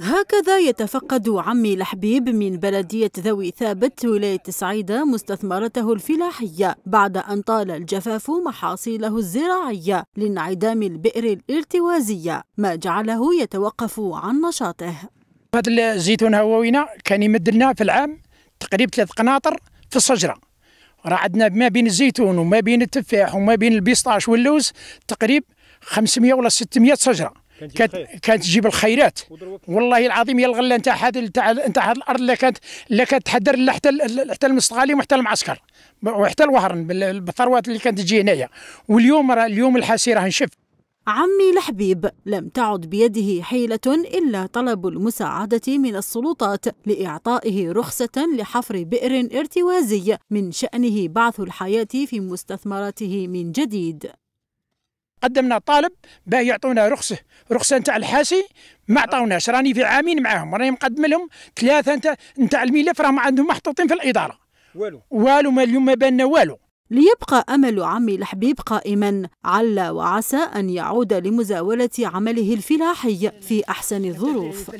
هكذا يتفقد عمي الحبيب من بلدية ذوي ثابت ولاية سعيدة مستثمرته الفلاحية بعد أن طال الجفاف محاصيله الزراعية لانعدام البئر الارتوازية ما جعله يتوقف عن نشاطه هذا الزيتون هووينا كان يمد لنا في العام تقريبا ثلاث قناطر في الشجرة راه عندنا ما بين الزيتون وما بين التفاح وما بين البيستاش واللوز تقريبا 500 ولا 600 شجره كانت تجيب الخيرات والله العظيم يا الغله نتاع هذا نتاع نتاع الارض اللي كانت اللي كانت تحدر حتى حتى المستغالي وحتى المعسكر وحتى الوهرن بالثروات اللي كانت تجي هنايا واليوم راه اليوم الحاسي راه نشف عمي الحبيب لم تعد بيده حيلة إلا طلب المساعدة من السلطات لإعطائه رخصة لحفر بئر ارتوازي من شأنه بعث الحياة في مستثمراته من جديد قدمنا طالب باه يعطونا رخصه رخصه نتاع الحاسي ما عطاوناش راني في عامين معاهم راني مقدم لهم ثلاثه نتاع نتاع الملف راهم عندهم محطوطين في الاداره والو والو ما اليوم ما بالنا والو ليبقى أمل عمي الحبيب قائما عل وعسى أن يعود لمزاولة عمله الفلاحي في أحسن الظروف